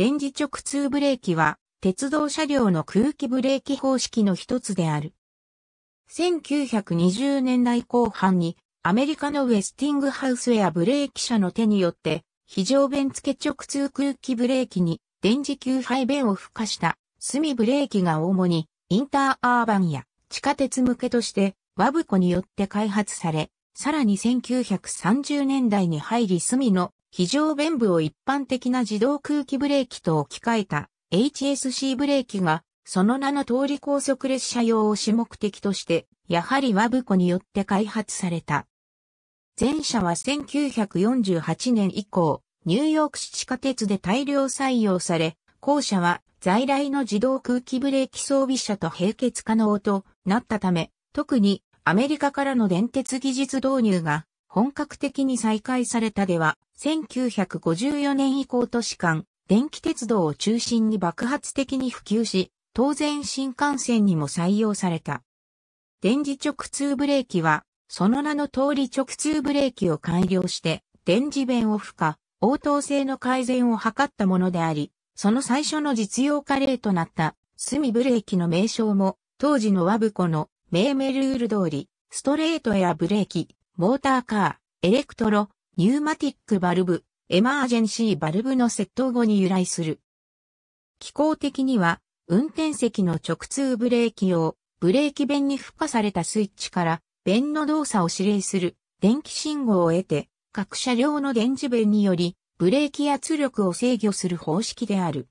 電磁直通ブレーキは、鉄道車両の空気ブレーキ方式の一つである。1920年代後半に、アメリカのウェスティングハウスやブレーキ社の手によって、非常弁付直通空気ブレーキに電磁球配弁を付加した隅ブレーキが主にインターアーバンや地下鉄向けとしてワブコによって開発され、さらに1930年代に入り隅の非常弁部を一般的な自動空気ブレーキと置き換えた HSC ブレーキが、その名の通り高速列車用を主目的として、やはりワブコによって開発された。前者は1948年以降、ニューヨーク市地下鉄で大量採用され、後者は在来の自動空気ブレーキ装備車と並結可能となったため、特にアメリカからの電鉄技術導入が本格的に再開されたでは、1954年以降都市間、電気鉄道を中心に爆発的に普及し、当然新幹線にも採用された。電磁直通ブレーキは、その名の通り直通ブレーキを改良して、電磁弁を負荷、応答性の改善を図ったものであり、その最初の実用化例となった、隅ブレーキの名称も、当時のワブコの命名ルール通り、ストレートエアブレーキ、モーターカー、エレクトロ、ニューマティックバルブ、エマージェンシーバルブの窃盗後に由来する。機構的には、運転席の直通ブレーキ用、ブレーキ弁に付加されたスイッチから、弁の動作を指令する、電気信号を得て、各車両の電磁弁により、ブレーキ圧力を制御する方式である。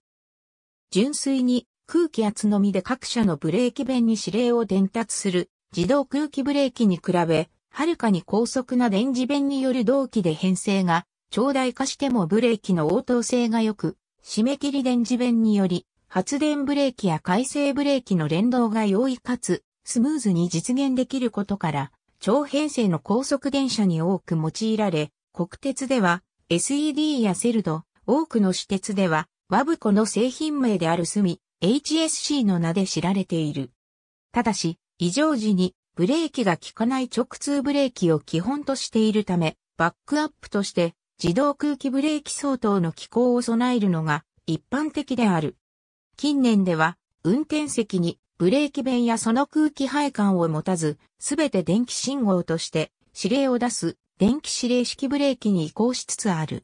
純粋に、空気圧のみで各社のブレーキ弁に指令を伝達する、自動空気ブレーキに比べ、はるかに高速な電磁弁による動機で編成が、長大化してもブレーキの応答性が良く、締め切り電磁弁により、発電ブレーキや回生ブレーキの連動が容易かつ、スムーズに実現できることから、超編成の高速電車に多く用いられ、国鉄では SED やセルド、多くの私鉄では、ワブコの製品名であるスミ、HSC の名で知られている。ただし、異常時にブレーキが効かない直通ブレーキを基本としているため、バックアップとして自動空気ブレーキ相当の機構を備えるのが一般的である。近年では、運転席にブレーキ弁やその空気配管を持たず、すべて電気信号として指令を出す電気指令式ブレーキに移行しつつある。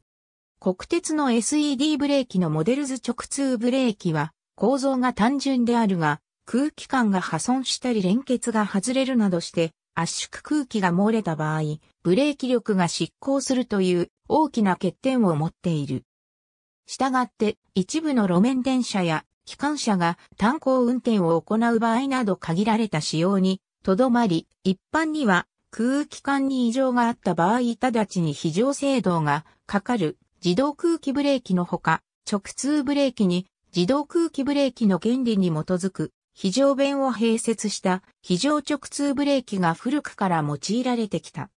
国鉄の SED ブレーキのモデルズ直通ブレーキは構造が単純であるが、空気管が破損したり連結が外れるなどして圧縮空気が漏れた場合、ブレーキ力が失効するという大きな欠点を持っている。したがって一部の路面電車や機関車が炭鉱運転を行う場合など限られた仕様にとどまり、一般には空気管に異常があった場合直ちに非常制動がかかる自動空気ブレーキのほか、直通ブレーキに自動空気ブレーキの原理に基づく非常弁を併設した非常直通ブレーキが古くから用いられてきた。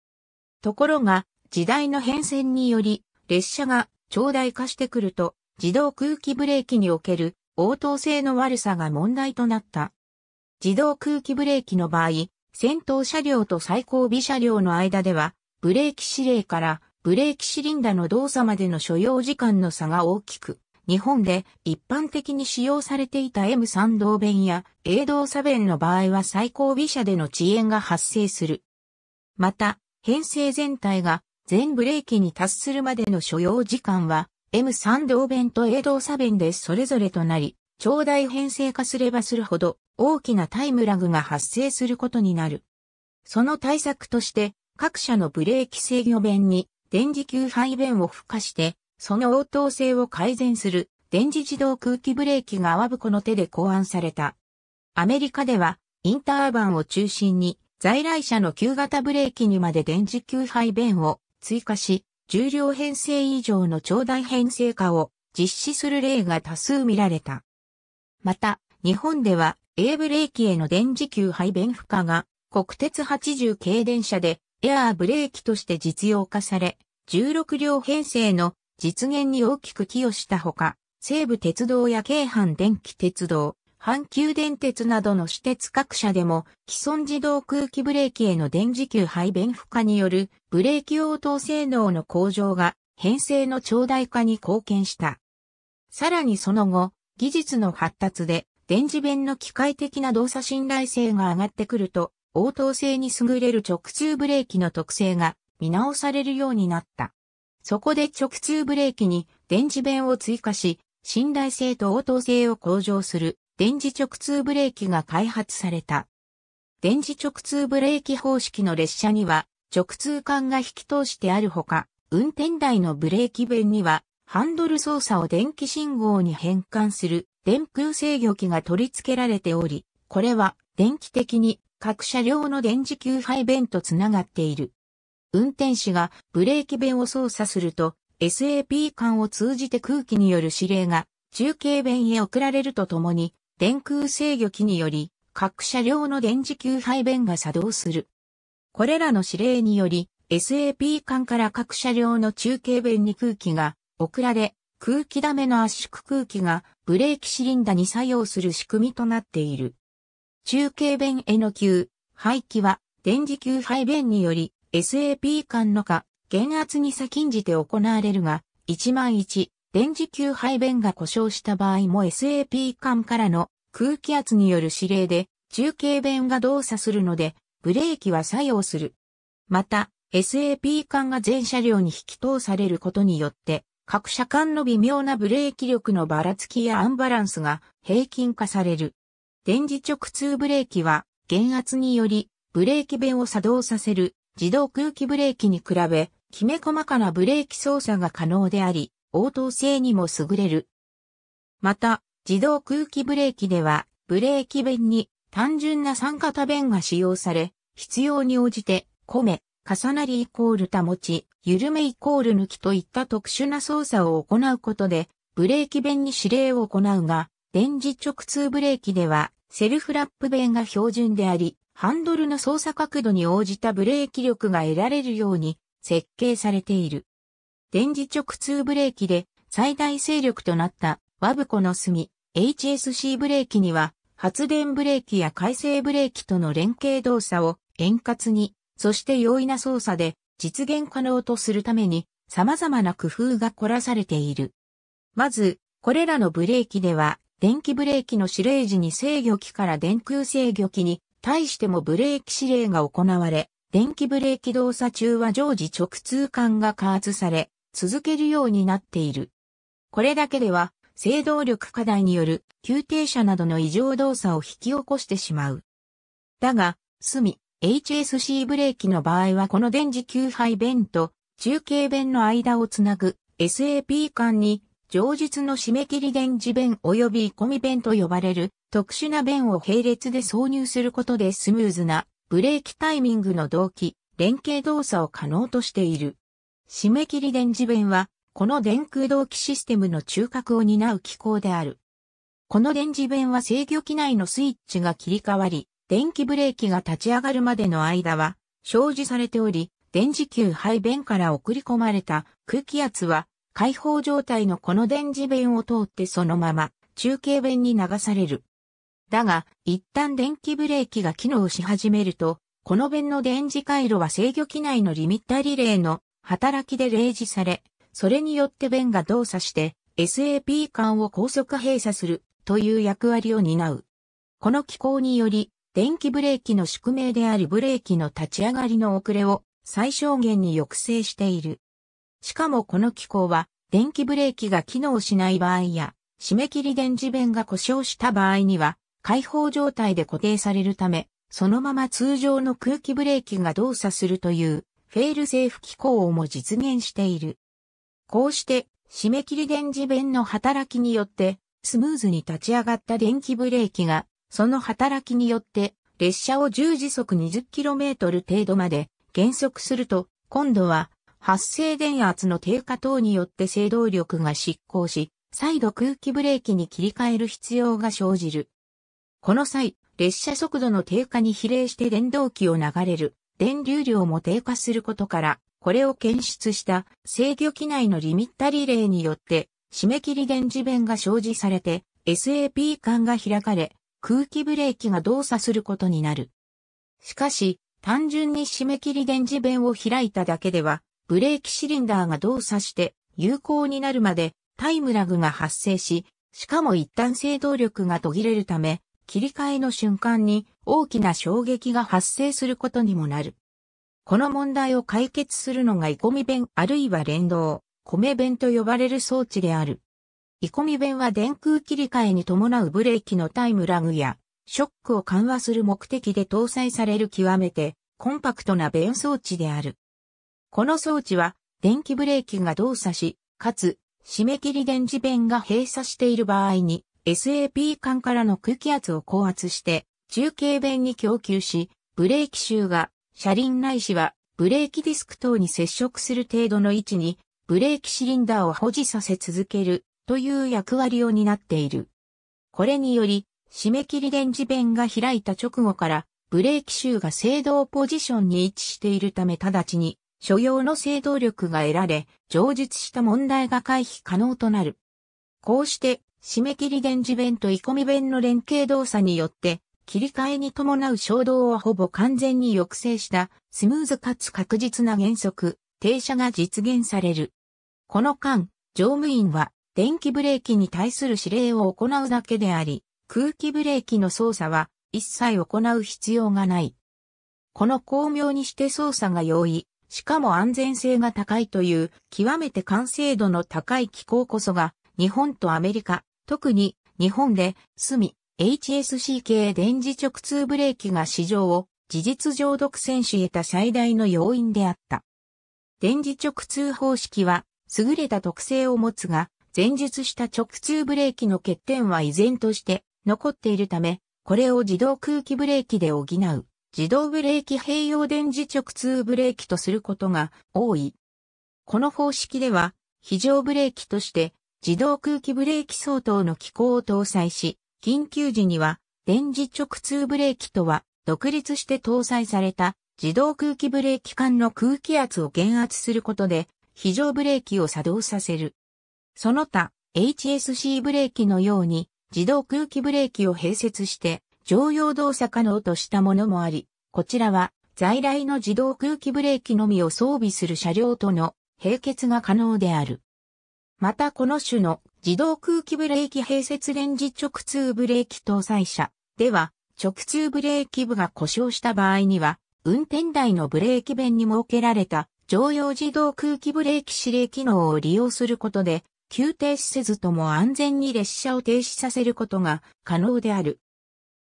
ところが、時代の変遷により、列車が長大化してくると、自動空気ブレーキにおける応答性の悪さが問題となった。自動空気ブレーキの場合、先頭車両と最後尾車両の間では、ブレーキ指令からブレーキシリンダの動作までの所要時間の差が大きく日本で一般的に使用されていた M3 同弁や A 動作弁の場合は最高尾車での遅延が発生する。また、編成全体が全ブレーキに達するまでの所要時間は M3 同弁と A 動作弁でそれぞれとなり、長大編成化すればするほど大きなタイムラグが発生することになる。その対策として各社のブレーキ制御弁に電磁球配弁を付加してその応答性を改善する電磁自動空気ブレーキが泡この手で考案された。アメリカではインターバンを中心に在来車の旧型ブレーキにまで電磁給配弁を追加し、重量編成以上の長大編成化を実施する例が多数見られた。また、日本では A ブレーキへの電磁給配弁負荷が国鉄80系電車でエアーブレーキとして実用化され、16両編成の実現に大きく寄与したほか、西武鉄道や京阪電気鉄道、阪急電鉄などの私鉄各社でも既存自動空気ブレーキへの電磁球排便負荷によるブレーキ応答性能の向上が編成の長大化に貢献した。さらにその後、技術の発達で電磁弁の機械的な動作信頼性が上がってくると、応答性に優れる直通ブレーキの特性が見直されるようになった。そこで直通ブレーキに電磁弁を追加し、信頼性と応答性を向上する電磁直通ブレーキが開発された。電磁直通ブレーキ方式の列車には直通管が引き通してあるほか、運転台のブレーキ弁にはハンドル操作を電気信号に変換する電空制御機が取り付けられており、これは電気的に各車両の電磁給配弁とつながっている。運転士がブレーキ弁を操作すると、SAP 間を通じて空気による指令が中継弁へ送られるとともに、電空制御機により、各車両の電磁給配弁が作動する。これらの指令により、SAP 間から各車両の中継弁に空気が送られ、空気ダメの圧縮空気がブレーキシリンダに作用する仕組みとなっている。中継弁への給、排気は電磁給配弁により SAP 間の下、減圧に先んじて行われるが、1万1、電磁球配弁が故障した場合も SAP 間からの空気圧による指令で、中継弁が動作するので、ブレーキは作用する。また、SAP 管が全車両に引き通されることによって、各車間の微妙なブレーキ力のばらつきやアンバランスが平均化される。電磁直通ブレーキは、減圧により、ブレーキ弁を作動させる自動空気ブレーキに比べ、きめ細かなブレーキ操作が可能であり、応答性にも優れる。また、自動空気ブレーキでは、ブレーキ弁に単純な酸型弁が使用され、必要に応じて、米、重なりイコール保ち、緩めイコール抜きといった特殊な操作を行うことで、ブレーキ弁に指令を行うが、電磁直通ブレーキでは、セルフラップ弁が標準であり、ハンドルの操作角度に応じたブレーキ力が得られるように設計されている。電磁直通ブレーキで最大勢力となったワブコの隅 HSC ブレーキには発電ブレーキや回生ブレーキとの連携動作を円滑に、そして容易な操作で実現可能とするために様々な工夫が凝らされている。まず、これらのブレーキでは電気ブレーキの指令時に制御器から電空制御器に対してもブレーキ指令が行われ、電気ブレーキ動作中は常時直通管が加圧され、続けるようになっている。これだけでは、制動力課題による急停車などの異常動作を引き起こしてしまう。だが、隅、HSC ブレーキの場合はこの電磁給配弁と中継弁の間をつなぐ SAP 間に上述の締め切り電磁弁及び込み弁と呼ばれる特殊な弁を並列で挿入することでスムーズなブレーキタイミングの動機、連携動作を可能としている。締め切り電磁弁は、この電空動機システムの中核を担う機構である。この電磁弁は制御機内のスイッチが切り替わり、電気ブレーキが立ち上がるまでの間は、生じされており、電磁球排弁から送り込まれた空気圧は解放状態のこの電磁弁を通ってそのまま中継弁に流される。だが、一旦電気ブレーキが機能し始めると、この弁の電磁回路は制御機内のリミッターリレーの働きで例示され、それによって弁が動作して SAP 管を高速閉鎖するという役割を担う。この機構により、電気ブレーキの宿命であるブレーキの立ち上がりの遅れを最小限に抑制している。しかもこの機構は、電気ブレーキが機能しない場合や、締め切り電磁弁が故障した場合には、開放状態で固定されるため、そのまま通常の空気ブレーキが動作するという、フェールセーフ機構をも実現している。こうして、締め切り電磁弁の働きによって、スムーズに立ち上がった電気ブレーキが、その働きによって、列車を10時速 20km 程度まで減速すると、今度は発生電圧の低下等によって制動力が失効し、再度空気ブレーキに切り替える必要が生じる。この際、列車速度の低下に比例して電動機を流れる電流量も低下することから、これを検出した制御機内のリミッタリレーによって、締め切り電磁弁が生じされて、SAP 管が開かれ、空気ブレーキが動作することになる。しかし、単純に締め切り電磁弁を開いただけでは、ブレーキシリンダーが動作して有効になるまでタイムラグが発生し、しかも一旦制動力が途切れるため、切り替えの瞬間に大きな衝撃が発生することにもなる。この問題を解決するのがイコミ弁あるいは連動、米弁と呼ばれる装置である。イコミ弁は電空切り替えに伴うブレーキのタイムラグや、ショックを緩和する目的で搭載される極めてコンパクトな弁装置である。この装置は、電気ブレーキが動作し、かつ、締め切り電磁弁が閉鎖している場合に、SAP 管からの空気圧を高圧して、中継弁に供給し、ブレーキ臭が、車輪内いしは、ブレーキディスク等に接触する程度の位置に、ブレーキシリンダーを保持させ続ける、という役割を担っている。これにより、締め切り電磁弁が開いた直後から、ブレーキ臭が制動ポジションに位置しているため直ちに所要の制動力が得られ、上述した問題が回避可能となる。こうして、締め切り電磁弁とイコミ弁の連携動作によって、切り替えに伴う衝動をほぼ完全に抑制したスムーズかつ確実な原則、停車が実現される。この間、乗務員は電気ブレーキに対する指令を行うだけであり、空気ブレーキの操作は一切行う必要がない。この巧妙にして操作が容易、しかも安全性が高いという極めて完成度の高い機構こそが日本とアメリカ、特に日本で隅 HSC 系電磁直通ブレーキが市場を事実上独占し得た最大の要因であった。電磁直通方式は優れた特性を持つが、前述した直通ブレーキの欠点は依然として残っているため、これを自動空気ブレーキで補う。自動ブレーキ併用電磁直通ブレーキとすることが多い。この方式では、非常ブレーキとして自動空気ブレーキ相当の機構を搭載し、緊急時には電磁直通ブレーキとは独立して搭載された自動空気ブレーキ管の空気圧を減圧することで非常ブレーキを作動させる。その他 HSC ブレーキのように自動空気ブレーキを併設して常用動作可能としたものもあり、こちらは在来の自動空気ブレーキのみを装備する車両との並結が可能である。またこの種の自動空気ブレーキ併設レンジ直通ブレーキ搭載車では直通ブレーキ部が故障した場合には運転台のブレーキ弁に設けられた常用自動空気ブレーキ指令機能を利用することで急停止せずとも安全に列車を停止させることが可能である。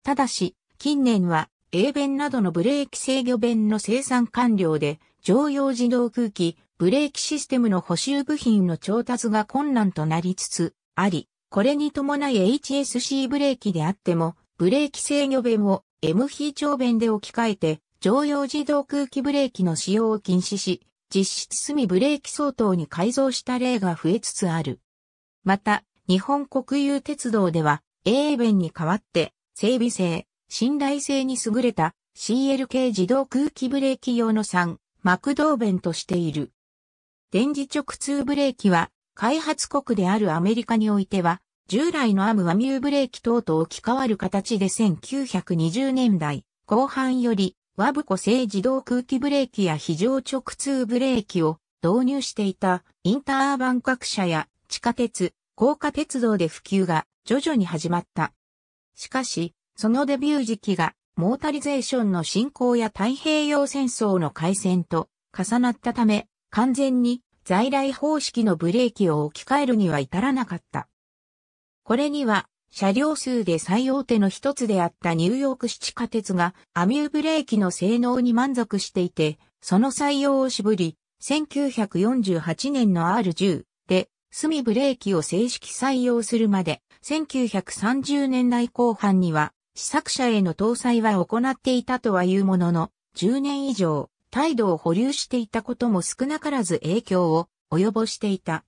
ただし、近年は、A 弁などのブレーキ制御弁の生産完了で、常用自動空気、ブレーキシステムの補修部品の調達が困難となりつつあり、これに伴い HSC ブレーキであっても、ブレーキ制御弁を M 非長弁で置き換えて、常用自動空気ブレーキの使用を禁止し、実質済みブレーキ相当に改造した例が増えつつある。また、日本国有鉄道では、A 弁に代わって、整備性、信頼性に優れた CLK 自動空気ブレーキ用の3、マベ弁としている。電磁直通ブレーキは、開発国であるアメリカにおいては、従来のアム・ワミューブレーキ等と置き換わる形で1920年代後半より、ワブコ製自動空気ブレーキや非常直通ブレーキを導入していたインターバン各社や地下鉄、高架鉄道で普及が徐々に始まった。しかし、そのデビュー時期が、モータリゼーションの進行や太平洋戦争の開戦と重なったため、完全に在来方式のブレーキを置き換えるには至らなかった。これには、車両数で最大手の一つであったニューヨーク市地下鉄がアミューブレーキの性能に満足していて、その採用を絞り、1948年の R10 で、隅ブレーキを正式採用するまで1930年代後半には、試作車への搭載は行っていたとは言うものの、10年以上、態度を保留していたことも少なからず影響を及ぼしていた。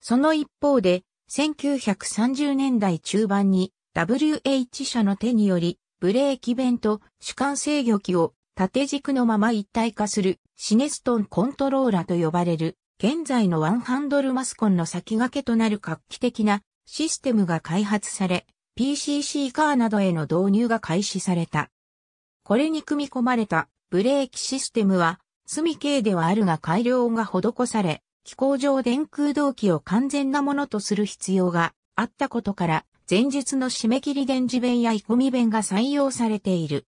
その一方で、1930年代中盤に WH 社の手により、ブレーキ弁と主観制御機を縦軸のまま一体化するシネストンコントローラと呼ばれる現在のワンハンドルマスコンの先駆けとなる画期的なシステムが開発され、PCC カーなどへの導入が開始された。これに組み込まれたブレーキシステムは、隅形ではあるが改良が施され、機構上電空動機を完全なものとする必要があったことから、前述の締め切り電磁弁やイコミ弁が採用されている。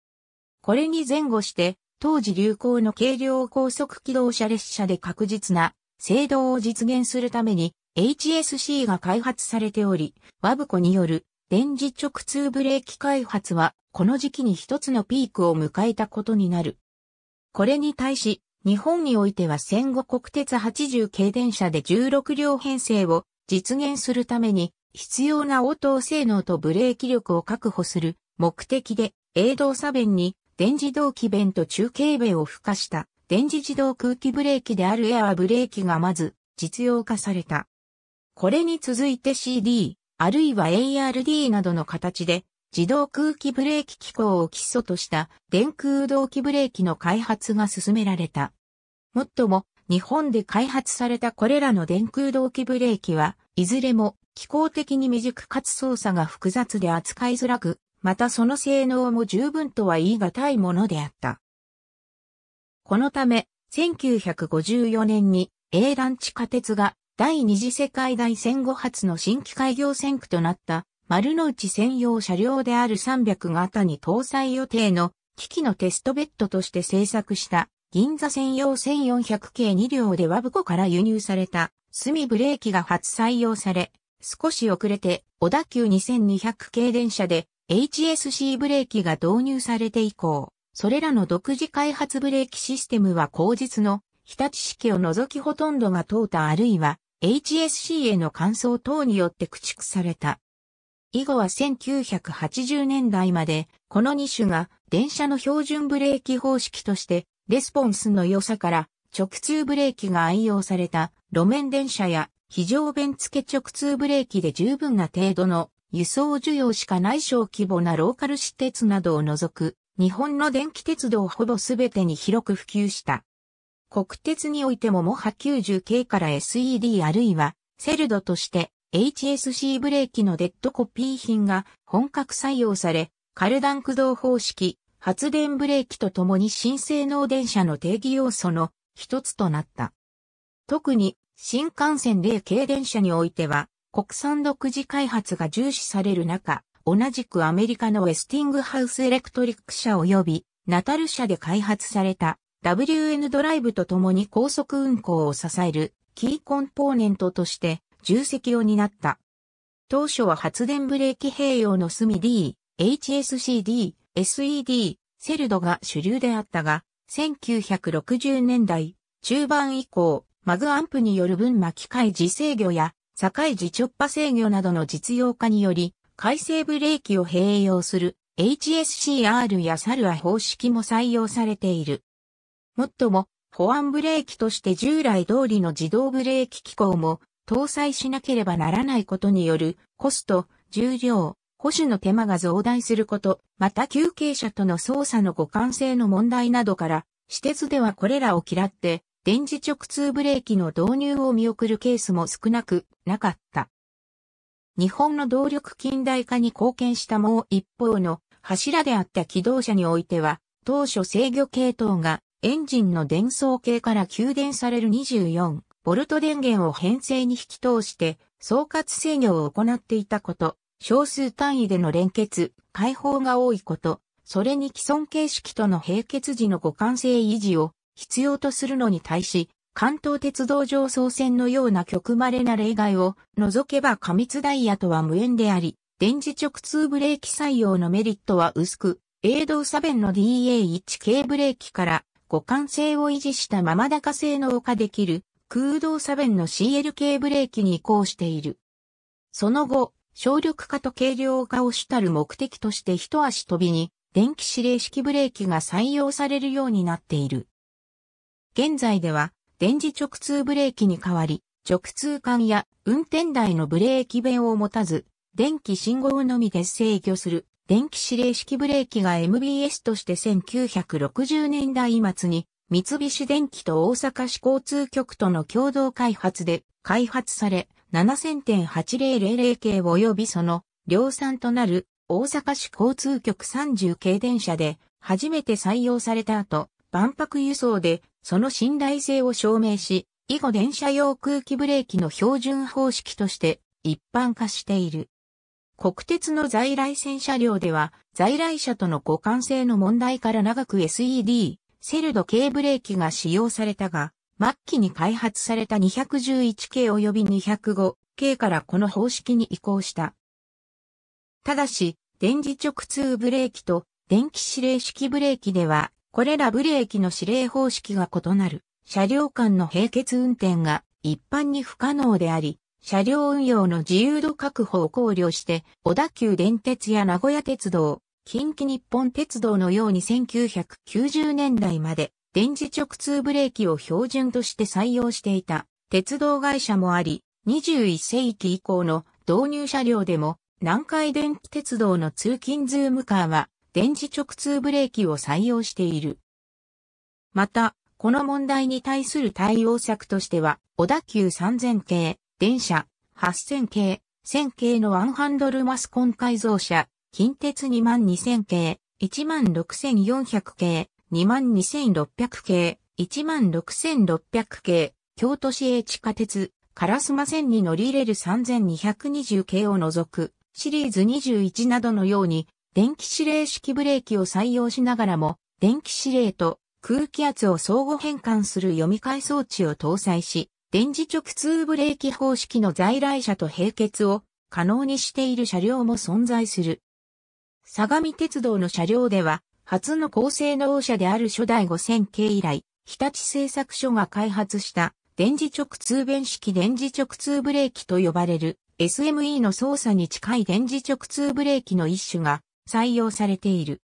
これに前後して、当時流行の軽量高速機動車列車で確実な制動を実現するために、HSC が開発されており、ワブコによる電磁直通ブレーキ開発はこの時期に一つのピークを迎えたことになる。これに対し、日本においては戦後国鉄80系電車で16両編成を実現するために必要な応答性能とブレーキ力を確保する目的で、営動差弁に電磁動機弁と中継弁を付加した電磁自動空気ブレーキであるエアーブレーキがまず実用化された。これに続いて CD、あるいは ARD などの形で、自動空気ブレーキ機構を基礎とした電空動機ブレーキの開発が進められた。もっとも、日本で開発されたこれらの電空動機ブレーキは、いずれも機構的に未熟かつ操作が複雑で扱いづらく、またその性能も十分とは言い難いものであった。このため、1954年に、A 団地下鉄が第二次世界大戦後初の新規開業線区となった丸の内専用車両である300型に搭載予定の機器のテストベッドとして製作した銀座専用1400系2両でワブコから輸入された隅ブレーキが初採用され、少し遅れて小田急2200系電車で HSC ブレーキが導入されて以降、それらの独自開発ブレーキシステムは後日の日立式を除きほとんどが淘汰あるいは HSC への乾燥等によって駆逐された。以後は1980年代まで、この2種が電車の標準ブレーキ方式として、レスポンスの良さから直通ブレーキが愛用された路面電車や非常弁付直通ブレーキで十分な程度の輸送需要しかない小規模なローカル私鉄などを除く日本の電気鉄道ほぼすべてに広く普及した。国鉄においてもモハ 90K から SED あるいはセルドとして HSC ブレーキのデッドコピー品が本格採用され、カルダン駆動方式、発電ブレーキとともに新性能電車の定義要素の一つとなった。特に新幹線で軽電車においては国産独自開発が重視される中、同じくアメリカのウェスティングハウスエレクトリック社及びナタル社で開発された WN ドライブとともに高速運行を支えるキーコンポーネントとして重責を担った。当初は発電ブレーキ併用の SMD、HSCD、SED、セルドが主流であったが、1960年代中盤以降、マグアンプによる分巻き開示制御や境自直波制御などの実用化により、回生ブレーキを併用する HSCR やサルア方式も採用されている。もっとも、保安ブレーキとして従来通りの自動ブレーキ機構も搭載しなければならないことによるコスト、重量、保守の手間が増大すること、また休憩者との操作の互換性の問題などから、私鉄ではこれらを嫌って電磁直通ブレーキの導入を見送るケースも少なくなかった。日本の動力近代化に貢献したもう一方の柱であった機動車においては、当初制御系統がエンジンの電装系から給電される2 4ボルト電源を編成に引き通して総括制御を行っていたこと、少数単位での連結、解放が多いこと、それに既存形式との並結時の互換性維持を必要とするのに対し、関東鉄道上層線のような極まれな例外を除けば過密ダイヤとは無縁であり、電磁直通ブレーキ採用のメリットは薄く、A 動作弁の DA1 系ブレーキから互換性を維持したまま高性能化できる空洞差弁の CLK ブレーキに移行している。その後、省力化と軽量化を主たる目的として一足飛びに電気指令式ブレーキが採用されるようになっている。現在では電磁直通ブレーキに代わり、直通管や運転台のブレーキ弁を持たず、電気信号のみで制御する電気指令式ブレーキが MBS として1960年代末に三菱電機と大阪市交通局との共同開発で開発され7000.8000系及びその量産となる大阪市交通局30系電車で初めて採用された後万博輸送でその信頼性を証明し以後電車用空気ブレーキの標準方式として一般化している。国鉄の在来線車両では、在来車との互換性の問題から長く SED、セルド系ブレーキが使用されたが、末期に開発された211系及び205系からこの方式に移行した。ただし、電磁直通ブレーキと電気指令式ブレーキでは、これらブレーキの指令方式が異なる、車両間の並結運転が一般に不可能であり、車両運用の自由度確保を考慮して、小田急電鉄や名古屋鉄道、近畿日本鉄道のように1990年代まで電磁直通ブレーキを標準として採用していた鉄道会社もあり、21世紀以降の導入車両でも南海電気鉄道の通勤ズームカーは電磁直通ブレーキを採用している。また、この問題に対する対応策としては、小田急3000系、電車、8000系、1000系のワンハンドルマスコン改造車、近鉄22000系、16400系、22600系、16600系、京都市営地下鉄、烏マ線に乗り入れる3220系を除く、シリーズ21などのように、電気指令式ブレーキを採用しながらも、電気指令と空気圧を相互変換する読み替え装置を搭載し、電磁直通ブレーキ方式の在来車と並結を可能にしている車両も存在する。相模鉄道の車両では、初の高性能車である初代5000系以来、日立製作所が開発した電磁直通弁式電磁直通ブレーキと呼ばれる SME の操作に近い電磁直通ブレーキの一種が採用されている。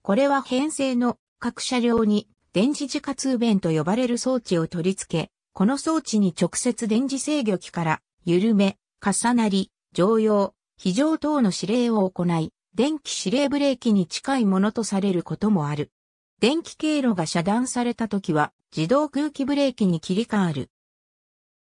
これは編成の各車両に電磁磁化通弁と呼ばれる装置を取り付け、この装置に直接電磁制御機から、緩め、重なり、常用、非常等の指令を行い、電気指令ブレーキに近いものとされることもある。電気経路が遮断された時は、自動空気ブレーキに切り替わる。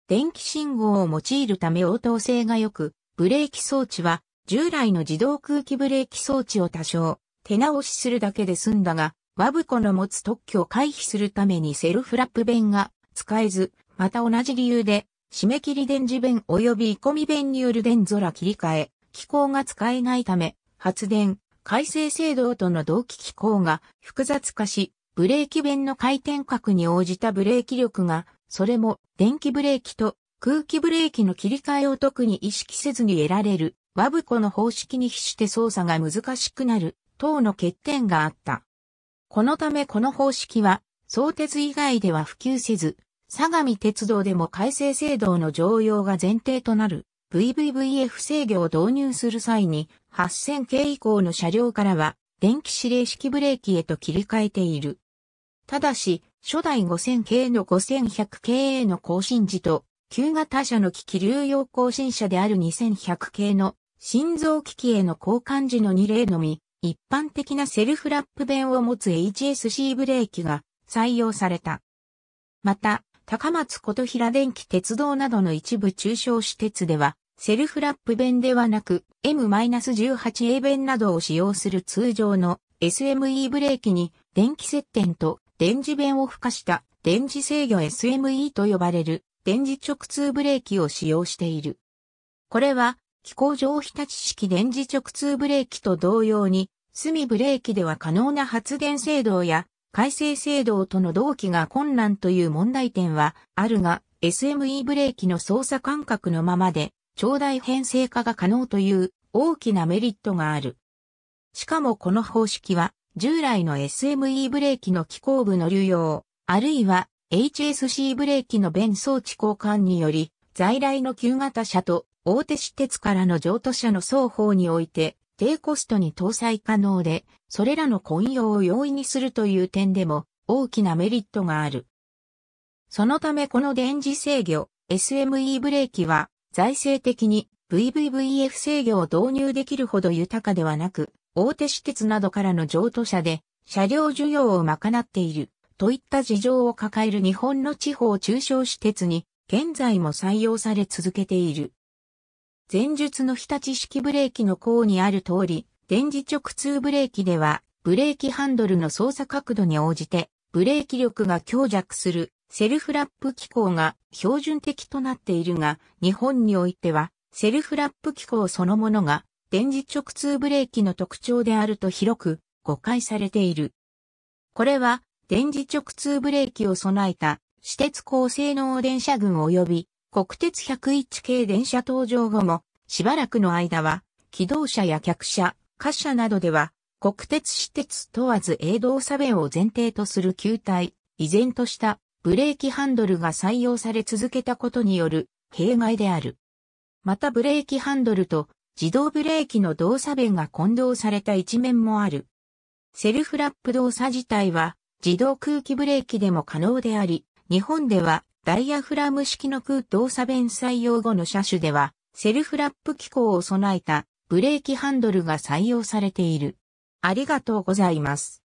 電気信号を用いるため応答性が良く、ブレーキ装置は、従来の自動空気ブレーキ装置を多少、手直しするだけで済んだが、ワブコの持つ特許を回避するためにセルフラップ弁が使えず、また同じ理由で、締め切り電磁弁及び込み弁による電空切り替え、機構が使えないため、発電、改正制度との同期機構が複雑化し、ブレーキ弁の回転角に応じたブレーキ力が、それも電気ブレーキと空気ブレーキの切り替えを特に意識せずに得られる、ワブコの方式に比して操作が難しくなる、等の欠点があった。このためこの方式は相鉄以外では普及せず、相模鉄道でも改正制度の常用が前提となる VVVF 制御を導入する際に8000系以降の車両からは電気指令式ブレーキへと切り替えている。ただし、初代5000系の5100系への更新時と、旧型車の機器流用更新車である2100系の心臓機器への交換時の2例のみ、一般的なセルフラップ弁を持つ HSC ブレーキが採用された。また、高松琴平電気鉄道などの一部中小私鉄では、セルフラップ弁ではなく M-18A 弁などを使用する通常の SME ブレーキに電気接点と電磁弁を付加した電磁制御 SME と呼ばれる電磁直通ブレーキを使用している。これは気候上非立式電磁直通ブレーキと同様に、隅ブレーキでは可能な発電制動や改正制度との同期が困難という問題点はあるが、SME ブレーキの操作感覚のままで、長大編成化が可能という大きなメリットがある。しかもこの方式は、従来の SME ブレーキの機構部の流用、あるいは HSC ブレーキの弁装置交換により、在来の旧型車と大手私鉄からの譲渡車の双方において、低コストに搭載可能で、それらの混用を容易にするという点でも大きなメリットがある。そのためこの電磁制御 SME ブレーキは財政的に VVVF 制御を導入できるほど豊かではなく、大手私鉄などからの譲渡車で車両需要を賄っているといった事情を抱える日本の地方中小私鉄に現在も採用され続けている。前述の日立式ブレーキの項にある通り、電磁直通ブレーキでは、ブレーキハンドルの操作角度に応じて、ブレーキ力が強弱するセルフラップ機構が標準的となっているが、日本においては、セルフラップ機構そのものが、電磁直通ブレーキの特徴であると広く誤解されている。これは、電磁直通ブレーキを備えた、私鉄高性能電車群及び国鉄101系電車登場後も、しばらくの間は、機動車や客車、貨車などでは、国鉄私鉄問わず営動差弁を前提とする球体、依然としたブレーキハンドルが採用され続けたことによる弊害である。またブレーキハンドルと自動ブレーキの動作弁が混同された一面もある。セルフラップ動作自体は自動空気ブレーキでも可能であり、日本ではダイヤフラム式の空動作弁採用後の車種では、セルフラップ機構を備えたブレーキハンドルが採用されている。ありがとうございます。